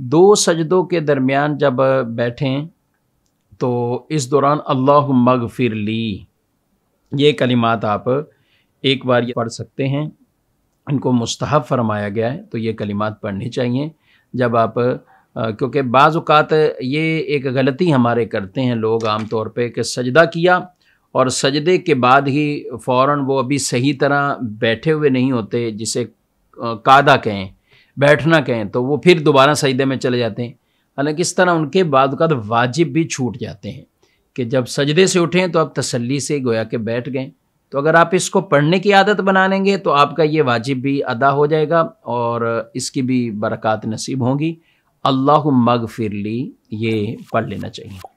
दो सजदों के दरमियान जब बैठें तो इस दौरान अल्लाह मगफिर ली ये कलिमात आप एक बार ये पढ़ सकते हैं इनको मुस्तहब फरमाया गया है तो ये कलिमात पढ़ने चाहिए जब आप क्योंकि बाज़ात ये एक गलती हमारे करते हैं लोग आम तौर पे कि सजदा किया और सजदे के बाद ही फ़ौर वो अभी सही तरह बैठे हुए नहीं होते जिसे कादा कहें बैठना कहें तो वो फिर दोबारा सजदे में चले जाते हैं हालांकि इस तरह उनके बाद का वाजिब भी छूट जाते हैं कि जब सजदे से उठें तो आप तसल्ली से गोया के बैठ गए तो अगर आप इसको पढ़ने की आदत बना लेंगे तो आपका ये वाजिब भी अदा हो जाएगा और इसकी भी बरक़ात नसीब होंगी अल्लाह मग ली ये पढ़ लेना चाहिए